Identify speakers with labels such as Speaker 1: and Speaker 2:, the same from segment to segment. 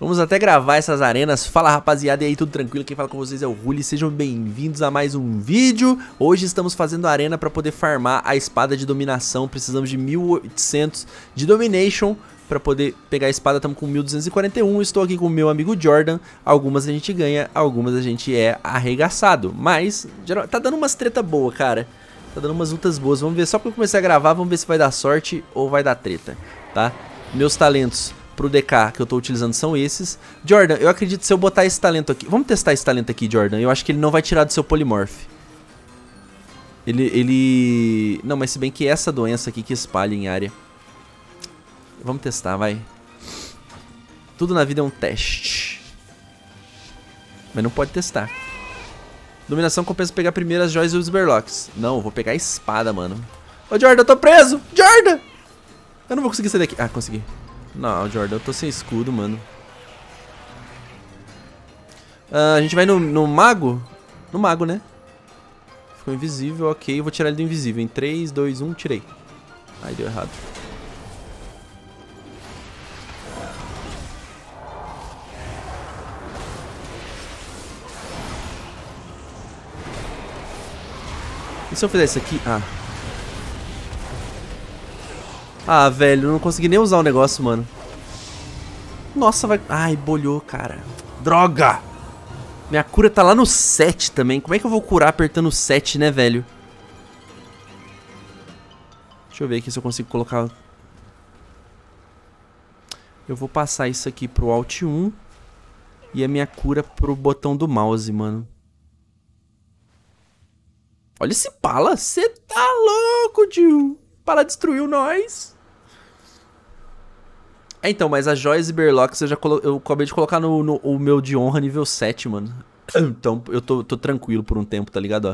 Speaker 1: Vamos até gravar essas arenas. Fala rapaziada, e aí tudo tranquilo? Quem fala com vocês é o Ruli. Sejam bem-vindos a mais um vídeo. Hoje estamos fazendo arena para poder farmar a espada de dominação. Precisamos de 1800 de domination para poder pegar a espada. Estamos com 1241. Estou aqui com o meu amigo Jordan. Algumas a gente ganha, algumas a gente é arregaçado. Mas geral, tá dando umas treta boa, cara. Tá dando umas lutas boas. Vamos ver, só porque eu comecei a gravar, vamos ver se vai dar sorte ou vai dar treta, tá? Meus talentos pro DK que eu tô utilizando são esses. Jordan, eu acredito que se eu botar esse talento aqui... Vamos testar esse talento aqui, Jordan. Eu acho que ele não vai tirar do seu Polimorfe. Ele, ele... Não, mas se bem que essa doença aqui que espalha em área. Vamos testar, vai. Tudo na vida é um teste. Mas não pode testar. Dominação compensa pegar primeiro as joias e os berlocks. Não, vou pegar a espada, mano. Ô, Jordan, eu tô preso! Jordan! Eu não vou conseguir sair daqui. Ah, consegui. Não, Jordan, eu tô sem escudo, mano. Ah, a gente vai no, no mago? No mago, né? Ficou invisível, ok. Eu vou tirar ele do invisível. Em 3, 2, 1, tirei. Aí deu errado. E se eu fizer isso aqui? Ah, ah, velho, não consegui nem usar o negócio, mano. Nossa, vai... Ai, bolhou, cara. Droga! Minha cura tá lá no 7 também. Como é que eu vou curar apertando 7, né, velho? Deixa eu ver aqui se eu consigo colocar... Eu vou passar isso aqui pro Alt 1. E a minha cura pro botão do mouse, mano. Olha esse pala. Você tá louco, Jill. Pala destruiu nós. É, então, mas a Joyce Berlocks eu já colo... eu acabei de colocar no, no, o meu de honra nível 7, mano. Então eu tô, tô tranquilo por um tempo, tá ligado?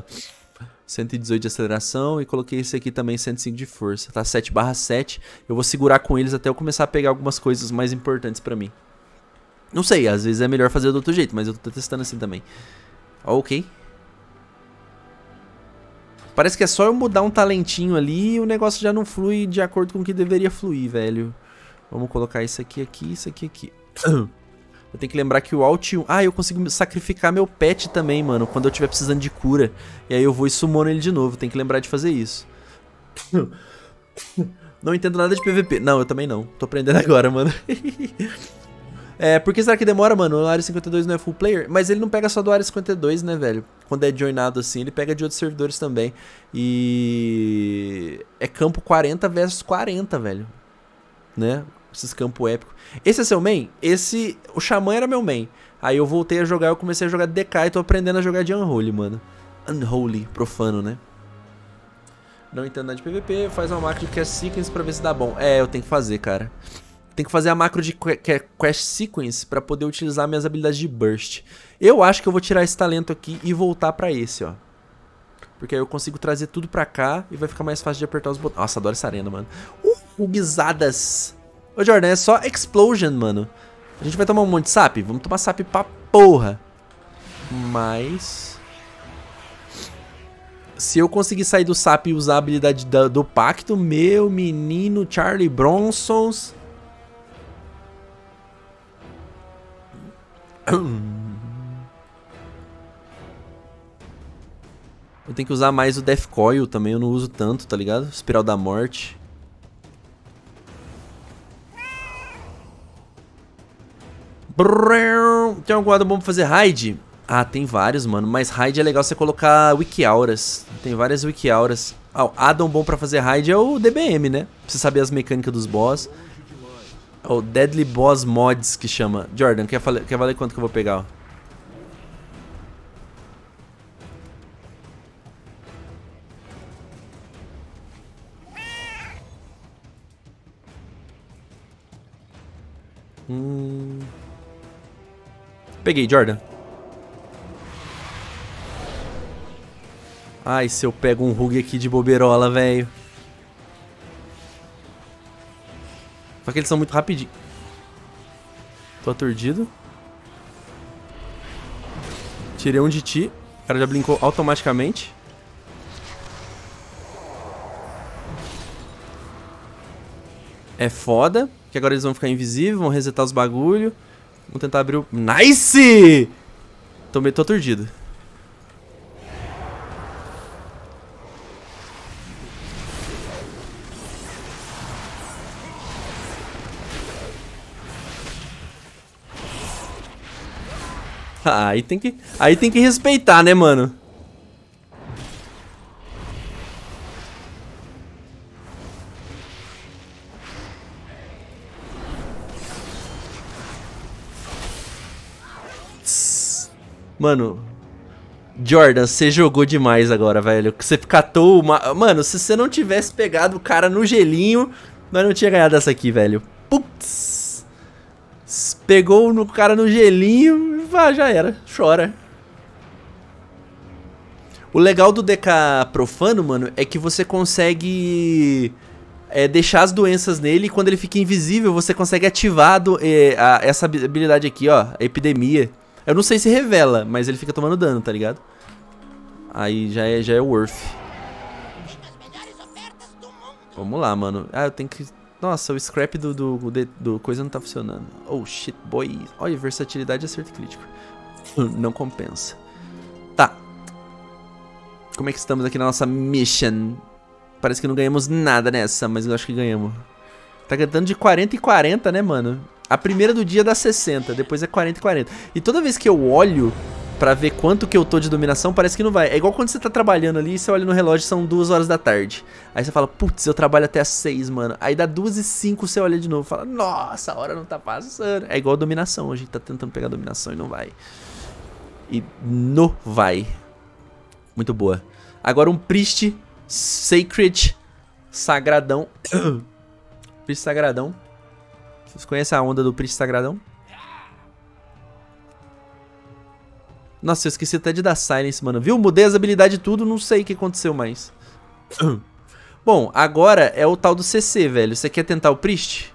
Speaker 1: Ó. 118 de aceleração e coloquei esse aqui também 105 de força, tá? 7 barra 7. Eu vou segurar com eles até eu começar a pegar algumas coisas mais importantes pra mim. Não sei, às vezes é melhor fazer do outro jeito, mas eu tô testando assim também. Ok. Parece que é só eu mudar um talentinho ali e o negócio já não flui de acordo com o que deveria fluir, velho. Vamos colocar isso aqui, aqui, isso aqui, aqui. Eu tenho que lembrar que o Alt 1... Ah, eu consigo sacrificar meu pet também, mano, quando eu estiver precisando de cura. E aí eu vou e ele de novo, tem que lembrar de fazer isso. Não entendo nada de PVP. Não, eu também não. Tô aprendendo agora, mano. é, por que será que demora, mano? O área 52 não é full player? Mas ele não pega só do área 52, né, velho? Quando é joinado assim, ele pega de outros servidores também. E... É campo 40 versus 40, velho. Né? esses campo épico. Esse é seu main? Esse. O Xamã era meu main. Aí eu voltei a jogar, eu comecei a jogar DK e tô aprendendo a jogar de Unholy, mano. Unholy, profano, né? Não entendo nada de PVP, faz uma macro de Quest Sequence pra ver se dá bom. É, eu tenho que fazer, cara. Tem que fazer a macro de é Quest Sequence pra poder utilizar minhas habilidades de Burst. Eu acho que eu vou tirar esse talento aqui e voltar pra esse, ó. Porque aí eu consigo trazer tudo pra cá e vai ficar mais fácil de apertar os botões. Nossa, adoro essa arena, mano. Uh, o Ô, Jordan, é só explosion, mano. A gente vai tomar um monte de sap? Vamos tomar sap pra porra. Mas... Se eu conseguir sair do sap e usar a habilidade do pacto, meu menino Charlie Bronsons... Eu tenho que usar mais o Death Coil também, eu não uso tanto, tá ligado? Espiral da Morte. Brrr, tem algum lado bom pra fazer raid? Ah, tem vários, mano. Mas raid é legal você colocar wikiauras. Tem várias wikiauras. Ah, o addon bom pra fazer raid é o DBM, né? Pra você saber as mecânicas dos boss. É o Deadly Boss Mods que chama. Jordan, quer, falar, quer valer quanto que eu vou pegar, ó? Peguei, Jordan. Ai, se eu pego um rug aqui de boberola, velho. Só que eles são muito rapidinho. Tô aturdido. Tirei um de ti. O cara já blinkou automaticamente. É foda. Que agora eles vão ficar invisíveis, vão resetar os bagulho. Vamos tentar abrir o... Nice! Tô meio tô aturdido. Ah, aí tem que, aí tem que respeitar, né, mano? Mano, Jordan, você jogou demais agora, velho. Você catou uma. Mano, se você não tivesse pegado o cara no gelinho, nós não tinha ganhado essa aqui, velho. Putz! Pegou o cara no gelinho e já era. Chora. O legal do DK profano, mano, é que você consegue é, deixar as doenças nele e quando ele fica invisível, você consegue ativar do, é, a, essa habilidade aqui, ó, a epidemia. Eu não sei se revela, mas ele fica tomando dano, tá ligado? Aí já é, já é worth. Vamos lá, mano. Ah, eu tenho que... Nossa, o scrap do, do, do, do coisa não tá funcionando. Oh, shit, boy. Olha, versatilidade e acerto crítico. não compensa. Tá. Como é que estamos aqui na nossa mission? Parece que não ganhamos nada nessa, mas eu acho que ganhamos. Tá cantando de 40 e 40, né, mano? A primeira do dia dá 60, depois é 40 e 40. E toda vez que eu olho pra ver quanto que eu tô de dominação, parece que não vai. É igual quando você tá trabalhando ali e você olha no relógio, são 2 horas da tarde. Aí você fala, putz, eu trabalho até as 6, mano. Aí dá 2 e 5, você olha de novo e fala, nossa, a hora não tá passando. É igual a dominação, a gente tá tentando pegar a dominação e não vai. E não vai. Muito boa. Agora um Priest Sacred Sagradão. priest Sagradão. Vocês conhecem a onda do príncipe sagradão? Nossa, eu esqueci até de dar silence, mano. Viu? Mudei as habilidades e tudo, não sei o que aconteceu mais. Bom, agora é o tal do CC, velho. Você quer tentar o Priest?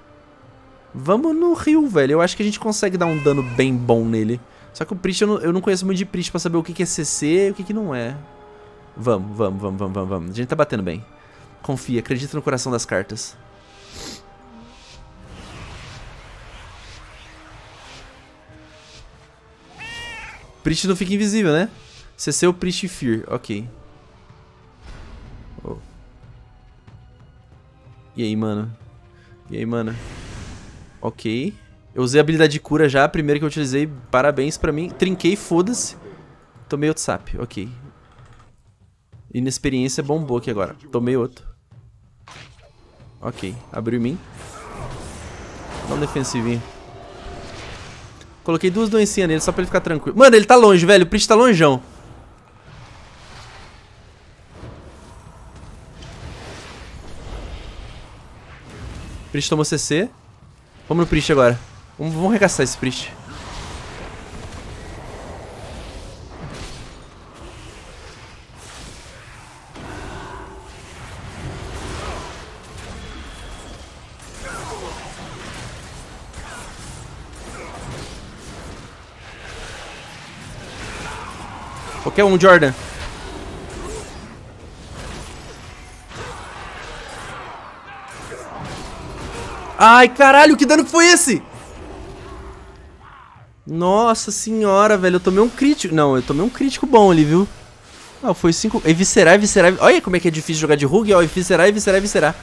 Speaker 1: Vamos no rio, velho. Eu acho que a gente consegue dar um dano bem bom nele. Só que o Priest, eu não, eu não conheço muito de Priest pra saber o que, que é CC e o que, que não é. Vamos, vamos, vamos, vamos, vamos. A gente tá batendo bem. Confia, acredita no coração das cartas. Priest não fica invisível, né? CC seu Priest Fear. Ok. Oh. E aí, mano? E aí, mano? Ok. Eu usei a habilidade de cura já, a primeira que eu utilizei. Parabéns pra mim. Trinquei, foda-se. Tomei outro sap. Ok. Inexperiência bombou aqui agora. Tomei outro. Ok. Abriu em mim. Dá um defensivinho. Coloquei duas doencinhas nele só pra ele ficar tranquilo. Mano, ele tá longe, velho. O Prit tá longeão. Priest tomou CC. Vamos no Priest agora. Vamos, vamos esse Priest. Qualquer um, Jordan. Ai, caralho, que dano que foi esse? Nossa senhora, velho, eu tomei um crítico. Não, eu tomei um crítico bom ali, viu? Ah, foi 5... Cinco... Eviscerar, eviscerar... Olha como é que é difícil jogar de Rug, ó. Eviscerar, eviscerar, eviscerar.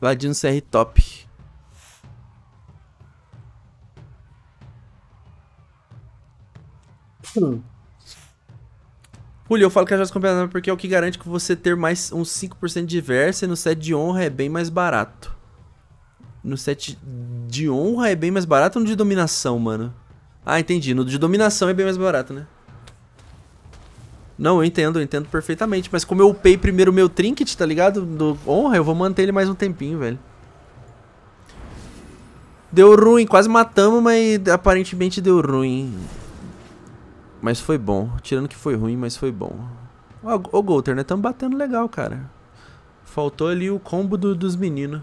Speaker 1: Ladino CR top. Hum. Julio, eu falo que a Joias Compensada é porque é o que garante que você ter mais uns 5% de diversa e no set de honra é bem mais barato. No set de honra é bem mais barato ou no de dominação, mano? Ah, entendi. No de dominação é bem mais barato, né? Não, eu entendo, eu entendo perfeitamente. Mas como eu upei primeiro o meu trinket, tá ligado? Do honra, eu vou manter ele mais um tempinho, velho. Deu ruim, quase matamos, mas aparentemente deu ruim. Mas foi bom. Tirando que foi ruim, mas foi bom. Ô, Golter, né? Tamo batendo legal, cara. Faltou ali o combo do, dos meninos.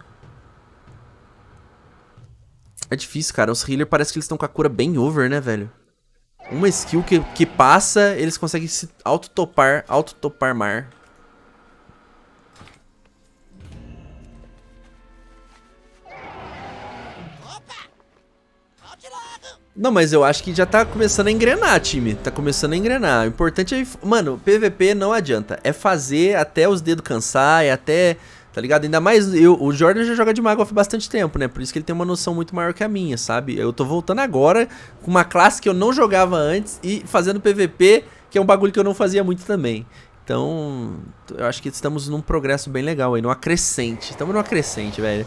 Speaker 1: É difícil, cara. Os healers parece que eles estão com a cura bem over, né, velho? Uma skill que, que passa, eles conseguem se auto topar, auto topar mar. Não, mas eu acho que já tá começando a engrenar, time. Tá começando a engrenar. O importante é... Mano, PVP não adianta. É fazer até os dedos cansar, é até... Tá ligado? Ainda mais eu, o Jordan já joga de Mago há bastante tempo, né? Por isso que ele tem uma noção muito maior que a minha, sabe? Eu tô voltando agora com uma classe que eu não jogava antes e fazendo PVP, que é um bagulho que eu não fazia muito também. Então, eu acho que estamos num progresso bem legal aí, numa crescente. Estamos numa crescente, velho.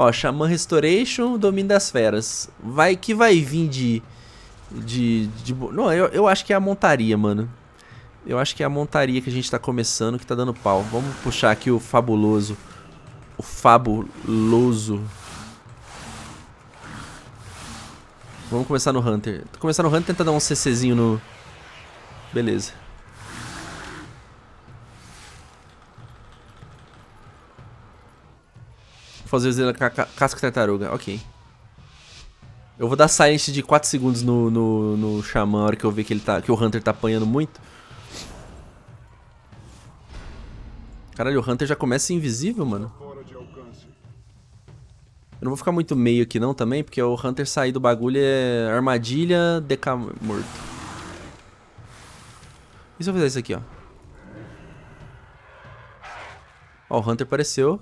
Speaker 1: Ó, Xamã Restoration, Domínio das Feras. Vai que vai vir de... De... de não, eu, eu acho que é a montaria, mano. Eu acho que é a montaria que a gente tá começando que tá dando pau. Vamos puxar aqui o fabuloso. O fabuloso. Vamos começar no Hunter. começar no Hunter, tentar dar um CCzinho no... Beleza. Fazer o ca ca casca tartaruga, ok. Eu vou dar silence de 4 segundos no, no, no Xamã, na hora que eu ver que, ele tá, que o Hunter tá apanhando muito. Caralho, o Hunter já começa invisível, mano. Eu não vou ficar muito meio aqui não também, porque o Hunter sair do bagulho é armadilha, deca morto. E se eu fizer isso aqui, ó? Ó, o Hunter apareceu.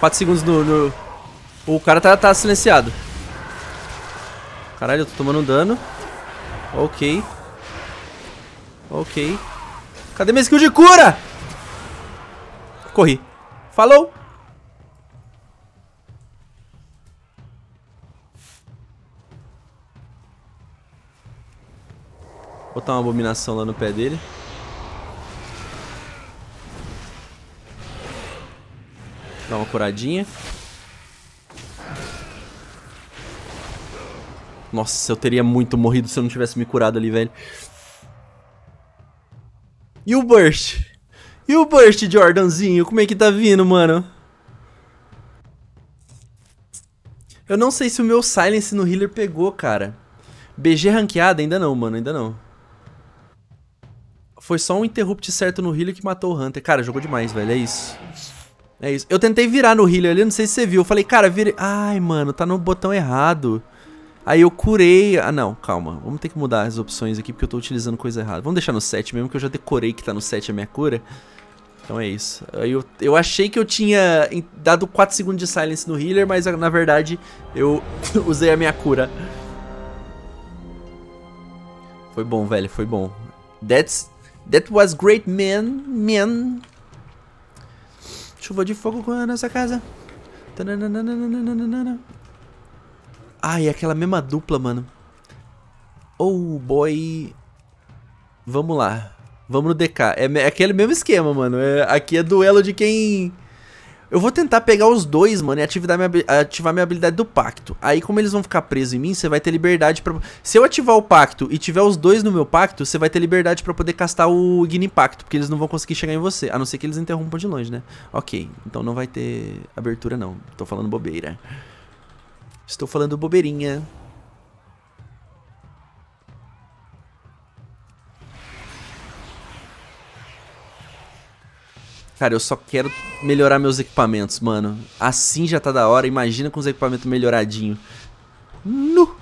Speaker 1: 4 segundos no, no... O cara tá, tá silenciado. Caralho, eu tô tomando um dano. Ok. Ok. Cadê minha skill de cura? Corri. Falou! Vou botar uma abominação lá no pé dele. Dá uma curadinha. Nossa, eu teria muito morrido se eu não tivesse me curado ali, velho. E o Burst? E o Burst, Jordanzinho? Como é que tá vindo, mano? Eu não sei se o meu Silence no Healer pegou, cara. BG ranqueada? Ainda não, mano. Ainda não. Foi só um interrupt certo no healer que matou o Hunter. Cara, jogou demais, velho. É isso. É isso. Eu tentei virar no healer ali, não sei se você viu. Eu falei, cara, vira... Ai, mano, tá no botão errado. Aí eu curei... Ah, não, calma. Vamos ter que mudar as opções aqui, porque eu tô utilizando coisa errada. Vamos deixar no 7 mesmo, que eu já decorei que tá no 7 a minha cura. Então é isso. Eu, eu achei que eu tinha dado 4 segundos de silence no healer, mas na verdade eu usei a minha cura. Foi bom, velho, foi bom. That's... That was great, man, man. Chuva de fogo com a nossa casa. Ai, ah, aquela mesma dupla, mano. Oh, boy. Vamos lá. Vamos no DK. É, é, aquele mesmo esquema, mano. É, aqui é duelo de quem... Eu vou tentar pegar os dois, mano, e ativar minha, ativar minha habilidade do pacto. Aí, como eles vão ficar presos em mim, você vai ter liberdade pra... Se eu ativar o pacto e tiver os dois no meu pacto, você vai ter liberdade pra poder castar o Igni Pacto, porque eles não vão conseguir chegar em você, a não ser que eles interrompam de longe, né? Ok, então não vai ter abertura, não. Tô falando bobeira. Estou falando bobeirinha. Cara, eu só quero melhorar meus equipamentos, mano. Assim já tá da hora. Imagina com os equipamentos melhoradinho. Nu!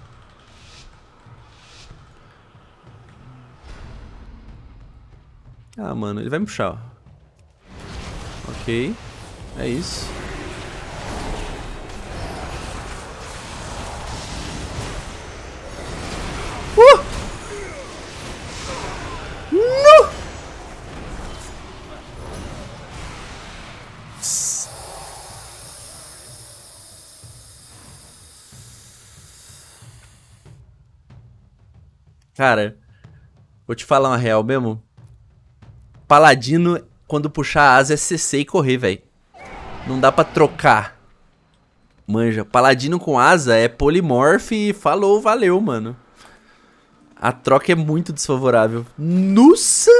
Speaker 1: Ah, mano, ele vai me puxar, ó. Ok. É isso. Cara, vou te falar uma real mesmo. Paladino, quando puxar a asa, é CC e correr, velho. Não dá pra trocar. Manja, paladino com asa é polimorf e falou, valeu, mano. A troca é muito desfavorável. Nossa!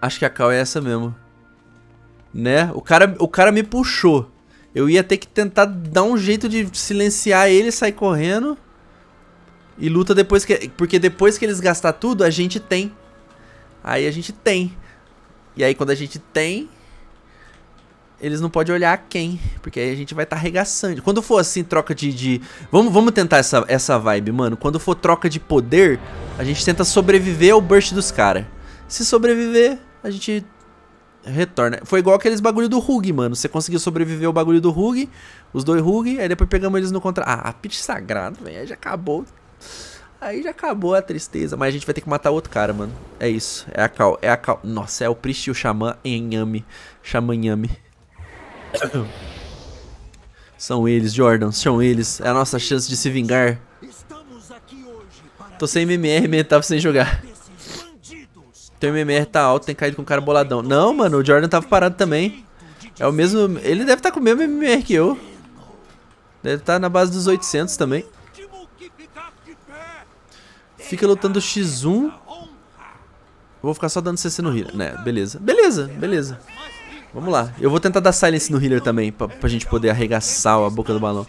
Speaker 1: Acho que a cal é essa mesmo. Né? O cara, o cara me puxou. Eu ia ter que tentar dar um jeito de silenciar ele, sair correndo. E luta depois que. Porque depois que eles gastar tudo, a gente tem. Aí a gente tem. E aí quando a gente tem. Eles não podem olhar quem. Porque aí a gente vai estar tá arregaçando. Quando for assim, troca de. de... Vamos, vamos tentar essa, essa vibe, mano. Quando for troca de poder, a gente tenta sobreviver ao burst dos caras. Se sobreviver, a gente retorna. Foi igual aqueles bagulho do hug mano. Você conseguiu sobreviver o bagulho do hug os dois hug aí depois pegamos eles no contra. Ah, a Peach sagrado, velho. Aí já acabou. Aí já acabou a tristeza. Mas a gente vai ter que matar outro cara, mano. É isso. É a Cal. É a Cal. Nossa, é o Priest e o Xamã em Yami. Xamã Yami. São eles, Jordan. São eles. É a nossa chance de se vingar. Tô sem MMR, mesmo, tava sem jogar. Teu MMR tá alto, tem caído com um cara boladão. Não, mano, o Jordan tava parado também. É o mesmo... Ele deve estar tá com o mesmo MMR que eu. Deve estar tá na base dos 800 também. Fica lutando X1. vou ficar só dando CC no healer. Né, beleza. Beleza, beleza. Vamos lá. Eu vou tentar dar silence no healer também, pra, pra gente poder arregaçar a boca do balão.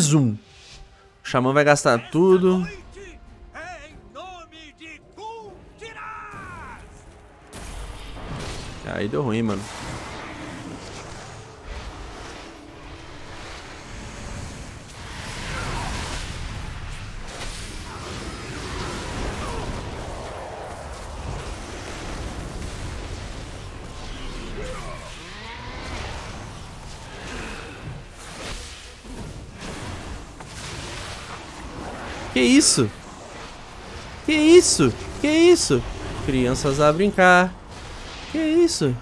Speaker 1: Zoom, O Xamã vai gastar tudo. Aí deu ruim, mano. Que isso? Que isso? Que isso? Crianças a brincar. Que isso?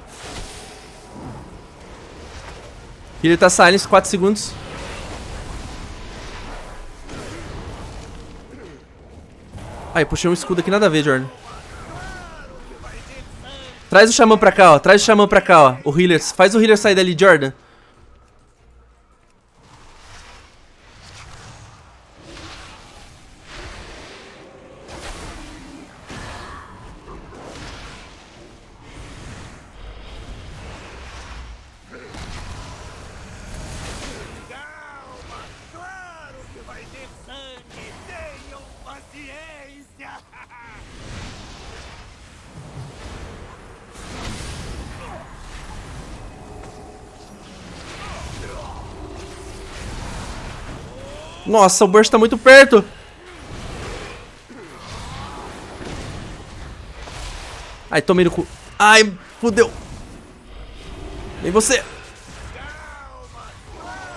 Speaker 1: Ele tá silence, 4 segundos. Ai, puxei um escudo aqui, nada a ver, Jordan. Traz o xamã pra cá, ó. Traz o xamã pra cá, ó. O healer. Faz o healer sair dali, Jordan. Nossa, o Burst tá muito perto. Ai, tomei no cu. Ai, fudeu. Vem você.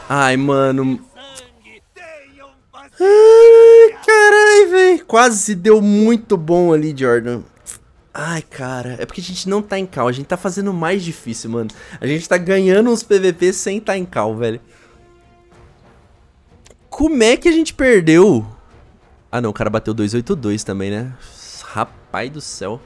Speaker 1: Ai, mano. Ai, carai, velho. Quase deu muito bom ali, Jordan. Ai, cara, é porque a gente não tá em cal, a gente tá fazendo mais difícil, mano. A gente tá ganhando uns PVP sem tá em cal, velho. Como é que a gente perdeu? Ah, não, o cara bateu 282 também, né? Rapaz do céu.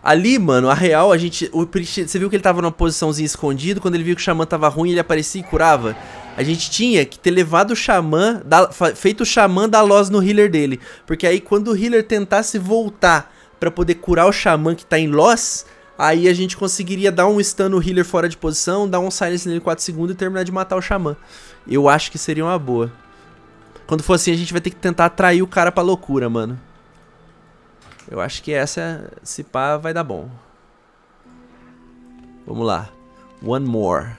Speaker 1: Ali, mano, a real, a gente. O, você viu que ele tava numa posiçãozinha escondido. Quando ele viu que o Xamã tava ruim, ele aparecia e curava. A gente tinha que ter levado o Xamã. Da, feito o Xamã dar loss no healer dele. Porque aí, quando o healer tentasse voltar para poder curar o Xamã que tá em loss Aí a gente conseguiria dar um stun no healer fora de posição, dar um silence nele 4 segundos e terminar de matar o xamã. Eu acho que seria uma boa. Quando for assim, a gente vai ter que tentar atrair o cara pra loucura, mano. Eu acho que essa, se pá, vai dar bom. Vamos lá. One more.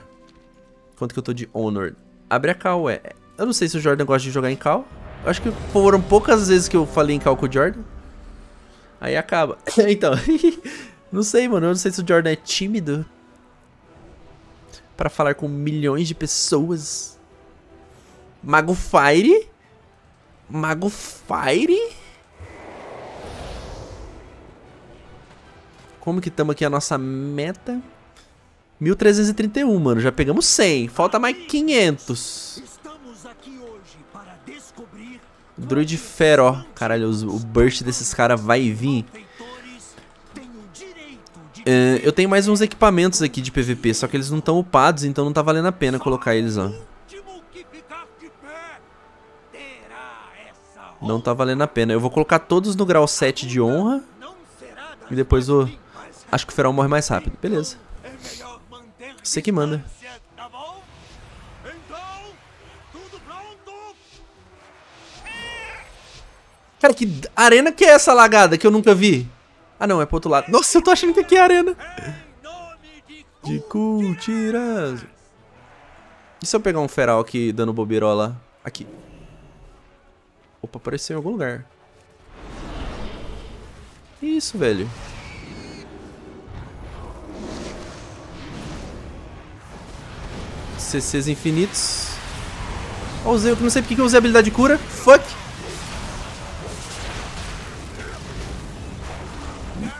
Speaker 1: Quanto que eu tô de honor? Abre a cal, ué. Eu não sei se o Jordan gosta de jogar em cal. Eu acho que foram poucas vezes que eu falei em cal com o Jordan. Aí acaba. então, Não sei, mano. Eu não sei se o Jordan é tímido para falar com milhões de pessoas. Mago Fire? Mago Fire? Como que estamos aqui a nossa meta? 1331, mano. Já pegamos 100. Falta mais 500. Druid Fero. Caralho, o burst desses caras vai vir eu tenho mais uns equipamentos aqui de PVP, só que eles não estão upados, então não tá valendo a pena colocar eles, ó. Não tá valendo a pena. Eu vou colocar todos no grau 7 de honra. E depois o... Acho que o feral morre mais rápido. Beleza. Você que manda. Cara, que arena que é essa lagada que eu nunca vi? Ah, não, é pro outro lado. Nossa, eu tô achando que aqui é a arena. De cultiras. E se eu pegar um feral aqui dando bobirola? Aqui. Opa, apareceu em algum lugar. Isso, velho. CCs infinitos. Ó, usei, eu não sei porque que eu usei a habilidade de cura. Fuck.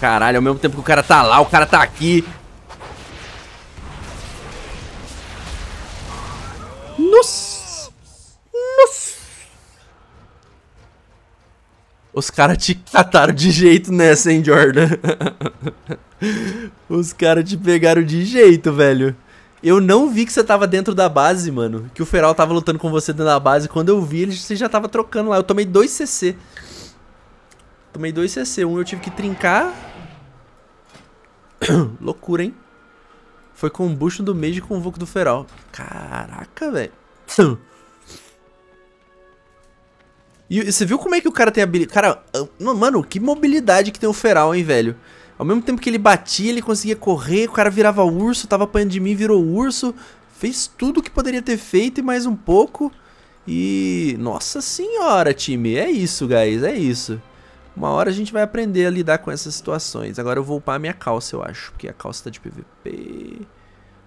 Speaker 1: Caralho, ao mesmo tempo que o cara tá lá, o cara tá aqui. Nossa! Nossa! Os caras te cataram de jeito nessa, hein, Jordan? Os caras te pegaram de jeito, velho. Eu não vi que você tava dentro da base, mano. Que o Feral tava lutando com você dentro da base. Quando eu vi, ele, você já tava trocando lá. Eu tomei dois CC. Tomei dois CC. Um eu tive que trincar Loucura, hein? Foi com o bucho do Mage com o Vulco do Feral. Caraca, velho. E você viu como é que o cara tem habilidade... Cara, mano, que mobilidade que tem o Feral, hein, velho? Ao mesmo tempo que ele batia, ele conseguia correr, o cara virava urso, tava apanhando de mim, virou urso. Fez tudo o que poderia ter feito e mais um pouco. E... Nossa senhora, time. É isso, guys. É isso. Uma hora a gente vai aprender a lidar com essas situações. Agora eu vou upar a minha calça, eu acho. Porque a calça tá de PVP.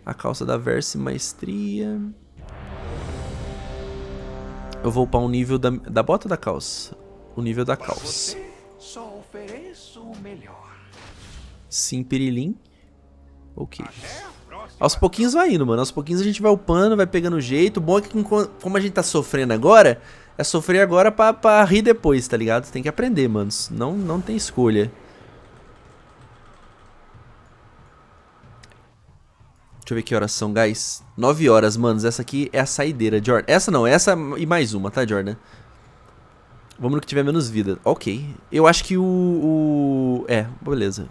Speaker 1: A calça da Verse Maestria. Eu vou upar o um nível da, da bota da calça. O nível da calça. Sim, pirilim. Ok. Aos pouquinhos vai indo, mano. Aos pouquinhos a gente vai upando, vai pegando jeito. O bom é que como a gente tá sofrendo agora, é sofrer agora pra, pra rir depois, tá ligado? Tem que aprender, mano. Não, não tem escolha. Deixa eu ver que horas são, guys. 9 horas, manos. Essa aqui é a saideira, Jordan. Essa não, essa e mais uma, tá, Jordan? Vamos no que tiver menos vida. Ok. Eu acho que o... o... É, beleza.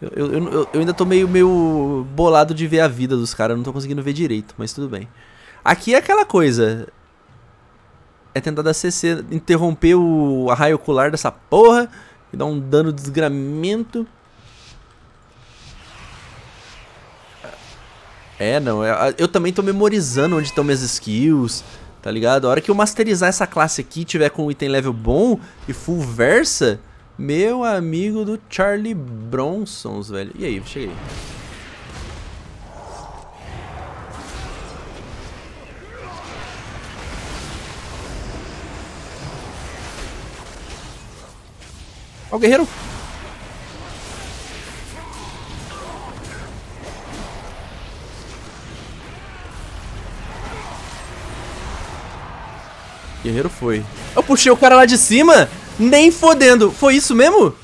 Speaker 1: Eu, eu, eu, eu, ainda tô meio, meio bolado de ver a vida dos caras. Não tô conseguindo ver direito, mas tudo bem. Aqui é aquela coisa é tentar dar CC, interromper o raio ocular dessa porra e dar um dano de desgramento. É, não, é, eu também tô memorizando onde estão minhas skills, tá ligado? A hora que eu masterizar essa classe aqui, tiver com um item level bom e full versa, meu amigo do Charlie Bronsons, velho. E aí, cheguei. Ó o guerreiro. Guerreiro foi. Eu puxei o cara lá de cima? Nem fodendo. Foi isso mesmo?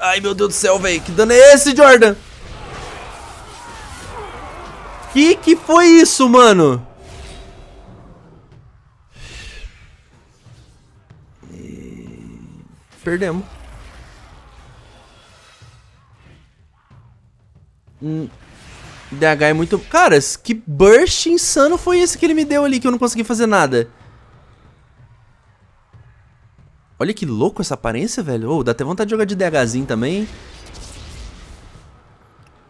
Speaker 1: Ai, meu Deus do céu, velho. Que dano é esse, Jordan? Que que foi isso, mano? Perdemos. Hum. DH é muito... Cara, que burst insano foi esse que ele me deu ali, que eu não consegui fazer nada. Olha que louco essa aparência, velho. Oh, dá até vontade de jogar de DHzinho também.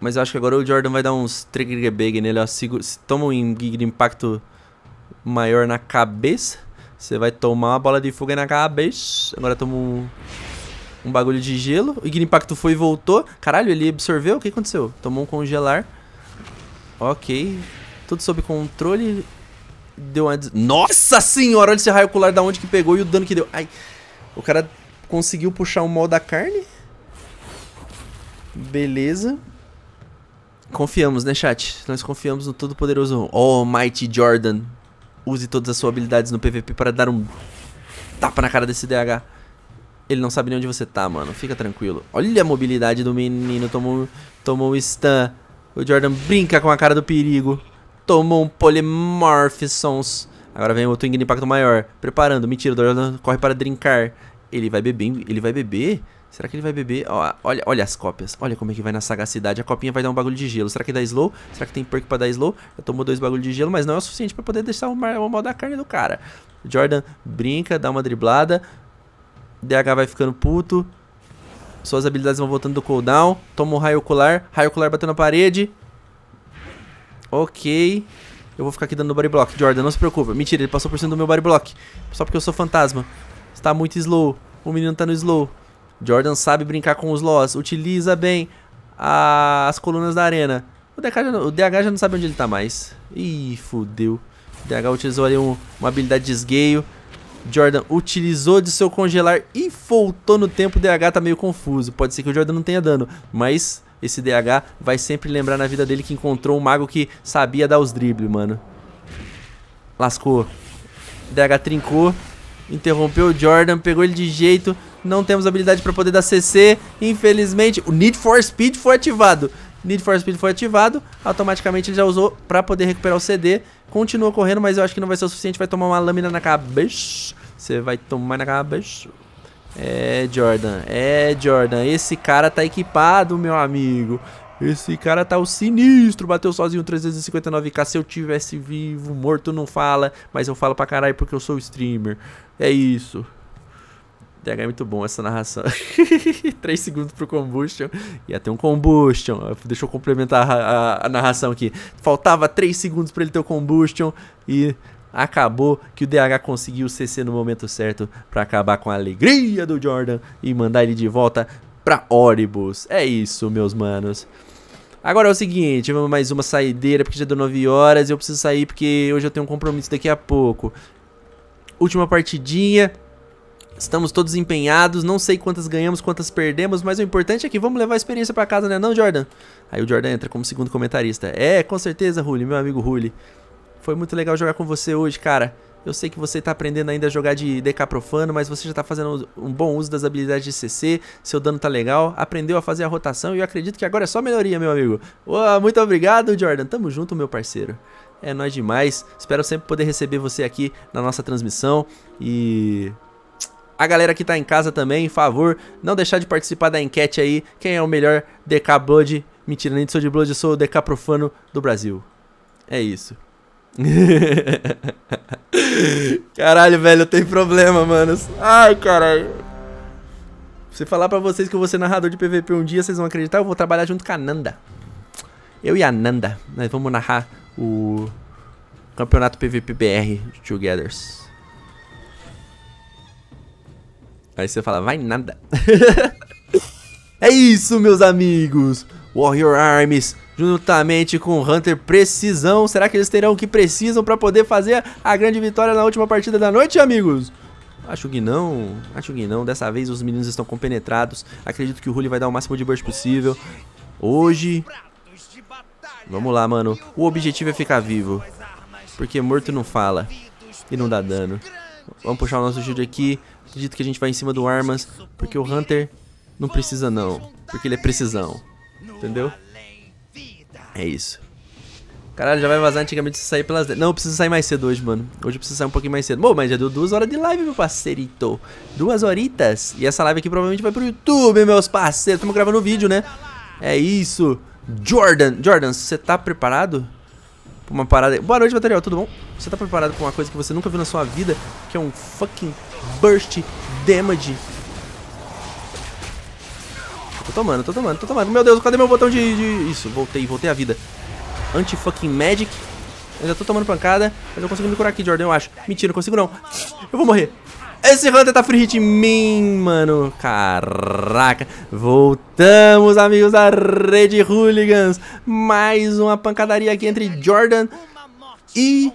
Speaker 1: Mas eu acho que agora o Jordan vai dar uns trigger nele, ó. Toma um impacto maior na cabeça. Você vai tomar uma bola de fogo aí na cabeça. Agora toma um, um bagulho de gelo. O Igni Impacto foi e voltou. Caralho, ele absorveu? O que aconteceu? Tomou um congelar. Ok. Tudo sob controle. Deu uma... Des... Nossa senhora! Olha esse raio ocular da onde que pegou e o dano que deu. Ai. O cara conseguiu puxar o mal da carne. Beleza. Confiamos, né, chat? Nós confiamos no Todo-Poderoso oh, Mighty Jordan use todas as suas habilidades no PVP para dar um tapa na cara desse DH. Ele não sabe nem onde você tá, mano. Fica tranquilo. Olha a mobilidade do menino. Tomou, tomou um stun. O Jordan brinca com a cara do perigo. Tomou um Polymorphisons. Agora vem outro impacto maior. Preparando. Mentira, o Jordan corre para drinkar. Ele vai beber. Ele vai beber? Será que ele vai beber? olha, olha as cópias. Olha como é que vai na sagacidade. A copinha vai dar um bagulho de gelo. Será que dá slow? Será que tem perk pra dar slow? Já tomou dois bagulhos de gelo, mas não é o suficiente pra poder deixar o mal da carne do cara. Jordan brinca, dá uma driblada. DH vai ficando puto. Suas habilidades vão voltando do cooldown. Toma um raio ocular. Raio ocular batendo na parede. Ok. Eu vou ficar aqui dando body block. Jordan, não se preocupa. Mentira, ele passou por cima do meu body block. Só porque eu sou fantasma. Está muito slow. O menino tá no slow. Jordan sabe brincar com os loss, utiliza bem a, as colunas da arena. O DH, já, o DH já não sabe onde ele tá mais. Ih, fudeu. O DH utilizou ali um, uma habilidade de esgueio. Jordan utilizou de seu congelar e voltou no tempo. O DH tá meio confuso. Pode ser que o Jordan não tenha dano, mas esse DH vai sempre lembrar na vida dele que encontrou um mago que sabia dar os dribles, mano. Lascou. DH trincou, interrompeu o Jordan, pegou ele de jeito, não temos habilidade para poder dar CC. Infelizmente, o Need for Speed foi ativado. Need for Speed foi ativado. Automaticamente ele já usou para poder recuperar o CD. Continua correndo, mas eu acho que não vai ser o suficiente. Vai tomar uma lâmina na cabeça. Você vai tomar na cabeça. É, Jordan. É, Jordan. Esse cara tá equipado, meu amigo. Esse cara tá o sinistro, bateu sozinho 359k. Se eu tivesse vivo, morto não fala, mas eu falo pra caralho porque eu sou streamer. É isso. DH é muito bom essa narração. 3 segundos pro combustion. Ia ter um combustion. Deixa eu complementar a, a, a narração aqui. Faltava 3 segundos para ele ter o combustion e acabou que o DH conseguiu o CC no momento certo para acabar com a alegria do Jordan e mandar ele de volta para Oribus. É isso, meus manos. Agora é o seguinte, vamos mais uma saideira porque já deu 9 horas e eu preciso sair porque hoje eu tenho um compromisso daqui a pouco. Última partidinha, Estamos todos empenhados, não sei quantas ganhamos, quantas perdemos, mas o importante é que vamos levar a experiência para casa, né não, Jordan? Aí o Jordan entra como segundo comentarista. É, com certeza, Rulli, meu amigo Rulli. Foi muito legal jogar com você hoje, cara. Eu sei que você tá aprendendo ainda a jogar de DK profano, mas você já tá fazendo um bom uso das habilidades de CC, seu dano tá legal, aprendeu a fazer a rotação e eu acredito que agora é só melhoria, meu amigo. Uou, muito obrigado, Jordan. Tamo junto, meu parceiro. É nóis demais. Espero sempre poder receber você aqui na nossa transmissão e a galera que tá em casa também, em favor, não deixar de participar da enquete aí. Quem é o melhor DK Blood? Mentira, nem sou de Blood, sou o DK Profano do Brasil. É isso. caralho, velho, eu tenho problema, mano. Ai, caralho. Se falar pra vocês que eu vou ser narrador de PVP um dia, vocês vão acreditar, eu vou trabalhar junto com a Nanda. Eu e a Nanda, nós vamos narrar o Campeonato PVP BR Togethers. Aí você fala, vai nada. é isso, meus amigos. Warrior Arms, juntamente com Hunter Precisão. Será que eles terão o que precisam para poder fazer a grande vitória na última partida da noite, amigos? Acho que não, acho que não. Dessa vez os meninos estão compenetrados. Acredito que o Hulli vai dar o máximo de burst possível. Hoje... Vamos lá, mano. O objetivo é ficar vivo. Porque morto não fala. E não dá dano. Vamos puxar o nosso shield aqui. Acredito que a gente vai em cima do Armas, porque o Hunter não precisa não, porque ele é precisão, entendeu? É isso. Caralho, já vai vazar antigamente se sair pelas Não, eu preciso sair mais cedo hoje, mano. Hoje eu preciso sair um pouquinho mais cedo. Bom, mas já deu duas horas de live, meu parceirito. Duas horitas. E essa live aqui provavelmente vai pro YouTube, meus parceiros. Tamo gravando o vídeo, né? É isso. Jordan, Jordan, você tá preparado? pra uma parada. Boa noite, material, tudo bom? Você tá preparado pra uma coisa que você nunca viu na sua vida, que é um fucking burst damage? Tô tomando, tô tomando, tô tomando. Meu Deus, cadê meu botão de... de... Isso, voltei, voltei à vida. Anti-fucking magic. Eu já tô tomando pancada, mas eu consigo me curar aqui, Jordan, eu acho. Mentira, não consigo não. Eu vou morrer. Esse Hunter tá free hit em mim, mano. Caraca. Voltamos, amigos da Rede Hooligans. Mais uma pancadaria aqui entre Jordan e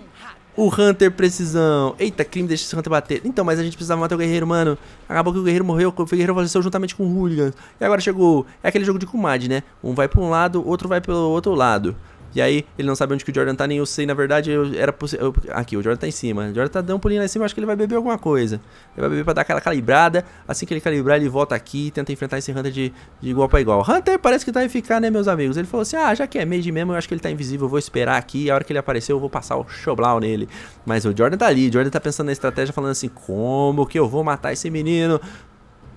Speaker 1: o Hunter precisão. Eita, crime, deixa esse Hunter bater. Então, mas a gente precisava matar o Guerreiro, mano. Acabou que o Guerreiro morreu, o Guerreiro faleceu juntamente com o Hooligans. E agora chegou... É aquele jogo de Kumad, né? Um vai pra um lado, outro vai pelo outro lado. E aí ele não sabe onde que o Jordan tá, nem eu sei. Na verdade, eu era possível. Aqui, o Jordan tá em cima. O Jordan tá dando um pulinho lá em cima, acho que ele vai beber alguma coisa. Ele vai beber pra dar aquela calibrada. Assim que ele calibrar, ele volta aqui e tenta enfrentar esse Hunter de, de igual pra igual. Hunter parece que tá em ficar, né, meus amigos? Ele falou assim: ah, já que é mage mesmo, eu acho que ele tá invisível, eu vou esperar aqui. A hora que ele aparecer, eu vou passar o Shoblau nele. Mas o Jordan tá ali, o Jordan tá pensando na estratégia, falando assim: como que eu vou matar esse menino?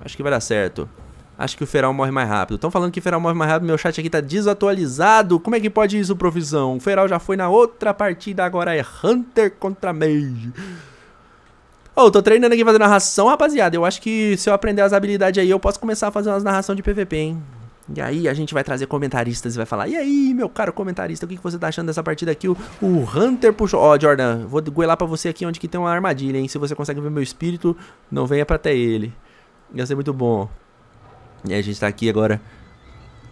Speaker 1: Acho que vai dar certo acho que o Feral morre mais rápido. Estão falando que o Feral morre mais rápido, meu chat aqui tá desatualizado. Como é que pode isso, profissão? O Feral já foi na outra partida, agora é Hunter contra Mage. Ô, oh, tô treinando aqui fazendo narração, rapaziada. Eu acho que se eu aprender as habilidades aí, eu posso começar a fazer umas narração de PVP, hein? E aí a gente vai trazer comentaristas e vai falar, e aí, meu caro comentarista, o que, que você tá achando dessa partida aqui? O, o Hunter puxou... Ó, oh, Jordan, vou goelar pra você aqui onde que tem uma armadilha, hein? Se você consegue ver meu espírito, não venha pra até ele. Ia ser muito bom. E a gente está aqui agora.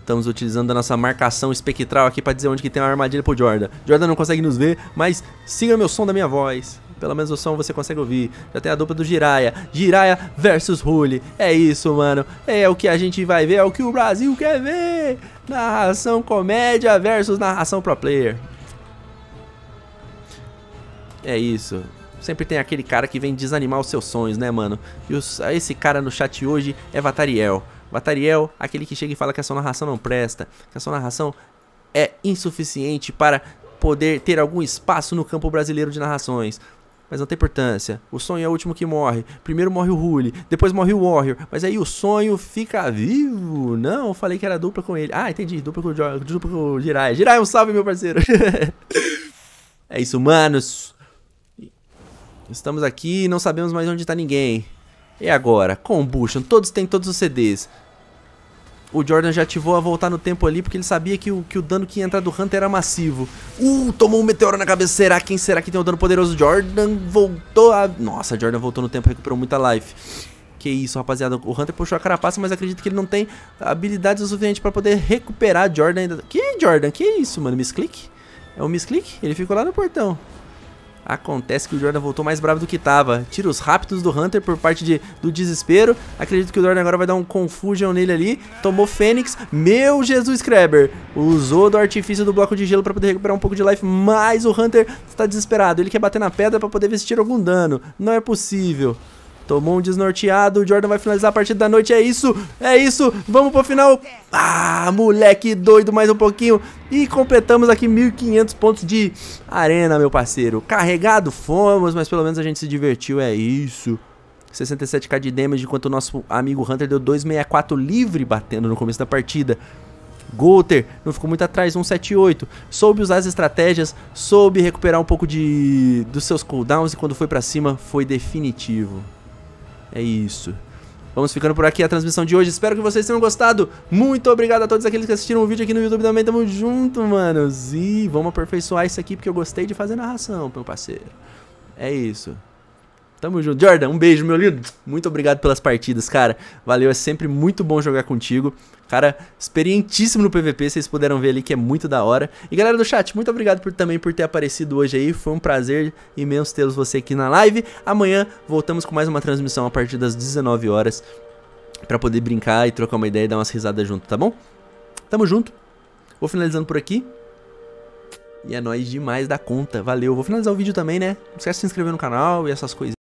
Speaker 1: Estamos utilizando a nossa marcação espectral aqui para dizer onde que tem uma armadilha pro Jordan. Jordan não consegue nos ver, mas siga meu som da minha voz. Pelo menos o som você consegue ouvir. Já tem a dupla do Jiraya. Jiraya versus Hulli. É isso, mano. É o que a gente vai ver, é o que o Brasil quer ver. Narração comédia versus narração pro player. É isso. Sempre tem aquele cara que vem desanimar os seus sonhos, né, mano? E os, esse cara no chat hoje é Vatariel. Batariel, aquele que chega e fala que a sua narração não presta, que a sua narração é insuficiente para poder ter algum espaço no campo brasileiro de narrações. Mas não tem importância. O sonho é o último que morre. Primeiro morre o Hully, depois morre o Warrior. Mas aí o sonho fica vivo. Não, eu falei que era dupla com ele. Ah, entendi. Dupla com o, dupla com o Jirai. Jirai, um salve, meu parceiro. é isso, manos. Estamos aqui não sabemos mais onde está ninguém. E agora? Combustion, todos têm todos os CDs. O Jordan já ativou a voltar no tempo ali porque ele sabia que o, que o dano que ia entrar do Hunter era massivo. Uh, tomou um meteoro na cabeça. Será? Quem será que tem o dano poderoso? Jordan voltou a... Nossa, Jordan voltou no tempo, recuperou muita life. Que isso, rapaziada. O Hunter puxou a carapaça, mas acredito que ele não tem habilidades o suficiente pra poder recuperar Jordan ainda. Que Jordan? Que isso, mano? Misclick? É um misclick? Ele ficou lá no portão. Acontece que o Jordan voltou mais bravo do que tava. Tiros rápidos do Hunter por parte de, do desespero. Acredito que o Jordan agora vai dar um confusion nele ali. Tomou Fênix. Meu Jesus, Kreber. Usou do artifício do bloco de gelo para poder recuperar um pouco de life. Mas o Hunter está desesperado. Ele quer bater na pedra para poder vestir algum dano. Não é possível. Tomou um desnorteado. O Jordan vai finalizar a partida da noite. É isso, é isso. Vamos pro final. Ah, moleque doido, mais um pouquinho. E completamos aqui 1.500 pontos de arena, meu parceiro. Carregado fomos, mas pelo menos a gente se divertiu. É isso. 67k de damage, enquanto o nosso amigo Hunter deu 264 livre batendo no começo da partida. Golter não ficou muito atrás, 178. Soube usar as estratégias, soube recuperar um pouco de dos seus cooldowns e quando foi para cima foi definitivo. É isso. Vamos ficando por aqui a transmissão de hoje. Espero que vocês tenham gostado. Muito obrigado a todos aqueles que assistiram o vídeo aqui no YouTube também. Tamo junto, manos. E vamos aperfeiçoar isso aqui porque eu gostei de fazer narração, meu parceiro. É isso. Tamo junto. Jordan, um beijo, meu lindo. Muito obrigado pelas partidas, cara. Valeu, é sempre muito bom jogar contigo. Cara, experientíssimo no PVP, vocês puderam ver ali que é muito da hora. E galera do chat, muito obrigado por, também por ter aparecido hoje aí. Foi um prazer imenso tê-los você aqui na live. Amanhã voltamos com mais uma transmissão a partir das 19 horas para poder brincar e trocar uma ideia e dar umas risadas junto, tá bom? Tamo junto. Vou finalizando por aqui. E é nóis demais da conta. Valeu. Vou finalizar o vídeo também, né? Não esquece de se inscrever no canal e essas coisas.